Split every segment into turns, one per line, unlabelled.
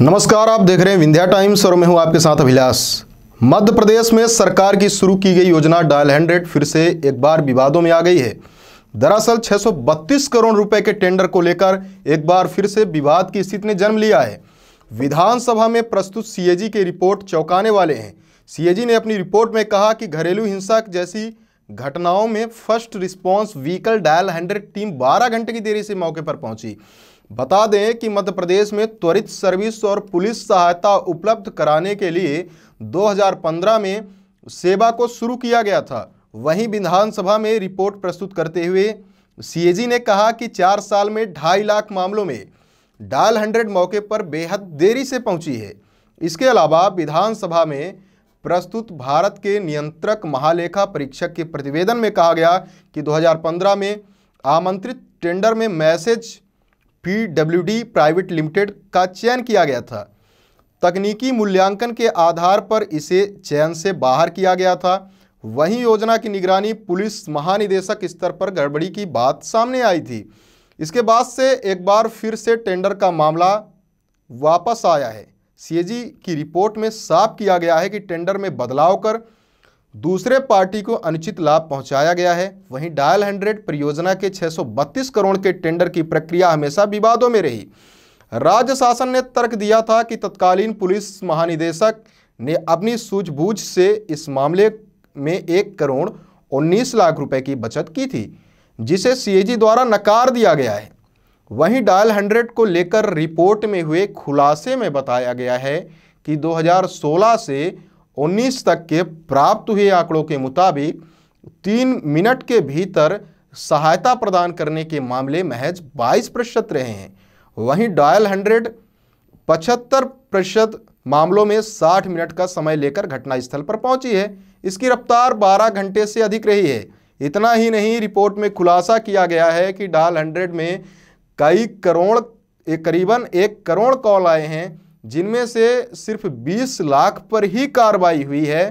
नमस्कार आप देख रहे हैं विंध्या टाइम्स और मैं हूं आपके साथ अभिलाष मध्य प्रदेश में सरकार की शुरू की गई योजना डायल हंड्रेड फिर से एक बार विवादों में आ गई है दरअसल 632 करोड़ रुपए के टेंडर को लेकर एक बार फिर से विवाद की स्थिति ने जन्म लिया है विधानसभा में प्रस्तुत सीएजी की रिपोर्ट चौंकाने वाले हैं सीएजी ने अपनी रिपोर्ट में कहा कि घरेलू हिंसा जैसी घटनाओं में first response vehicle dial hundred team 12 घंटे की देरी से मौके पर पहुंची बता दें कि मध्य प्रदेश में त्वरित सर्विस और पुलिस सहायता उपलब्ध कराने के लिए 2015 में सेवा को शुरू किया गया था वहीं विधानसभा में रिपोर्ट प्रस्तुत करते हुए सीएजी ने कहा कि चार साल में ढाई लाख मामलों में डायल हंड्रेड मौके पर बेहद देरी से पहुंची है इसके अलावा विधानसभा में प्रस्तुत भारत के नियंत्रक महालेखा परीक्षक के प्रतिवेदन में कहा गया कि दो में आमंत्रित टेंडर में मैसेज पीडब्ल्यूडी प्राइवेट लिमिटेड का चयन किया गया था तकनीकी मूल्यांकन के आधार पर इसे चयन से बाहर किया गया था वहीं योजना की निगरानी पुलिस महानिदेशक स्तर पर गड़बड़ी की बात सामने आई थी इसके बाद से एक बार फिर से टेंडर का मामला वापस आया है सीएजी की रिपोर्ट में साफ किया गया है कि टेंडर में बदलाव कर दूसरे पार्टी को अनुचित लाभ पहुंचाया गया है वहीं डायल हंड्रेड परियोजना के 632 करोड़ के टेंडर की प्रक्रिया हमेशा विवादों में रही राज्य शासन ने तर्क दिया था कि तत्कालीन पुलिस महानिदेशक ने अपनी सूझबूझ से इस मामले में एक करोड़ उन्नीस लाख रुपए की बचत की थी जिसे सीएजी द्वारा नकार दिया गया है वहीं डायल हंड्रेड को लेकर रिपोर्ट में हुए खुलासे में बताया गया है कि 2016 से 19 तक के प्राप्त हुए आंकड़ों के मुताबिक तीन मिनट के भीतर सहायता प्रदान करने के मामले महज 22 प्रतिशत रहे हैं वहीं डायल हंड्रेड पचहत्तर प्रतिशत मामलों में 60 मिनट का समय लेकर घटनास्थल पर पहुंची है इसकी रफ्तार 12 घंटे से अधिक रही है इतना ही नहीं रिपोर्ट में खुलासा किया गया है कि डायल हंड्रेड में कई करोड़ करीबन एक करोड़ कॉल आए हैं जिनमें से सिर्फ 20 लाख पर ही कार्रवाई हुई है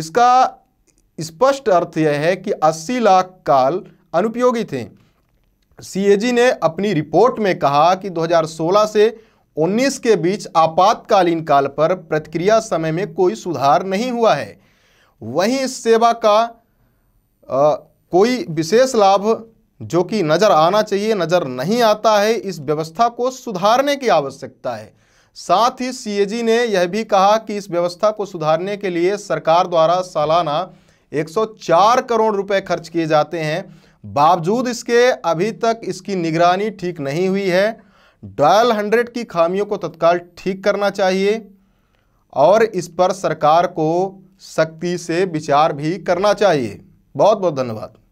इसका स्पष्ट अर्थ यह है कि 80 लाख काल अनुपयोगी थे सीएजी ने अपनी रिपोर्ट में कहा कि 2016 से 19 के बीच आपातकालीन काल पर प्रतिक्रिया समय में कोई सुधार नहीं हुआ है वहीं इस सेवा का आ, कोई विशेष लाभ जो कि नज़र आना चाहिए नज़र नहीं आता है इस व्यवस्था को सुधारने की आवश्यकता है साथ ही सीएजी ने यह भी कहा कि इस व्यवस्था को सुधारने के लिए सरकार द्वारा सालाना 104 करोड़ रुपए खर्च किए जाते हैं बावजूद इसके अभी तक इसकी निगरानी ठीक नहीं हुई है डायल हंड्रेड की खामियों को तत्काल ठीक करना चाहिए और इस पर सरकार को सख्ती से विचार भी करना चाहिए बहुत बहुत धन्यवाद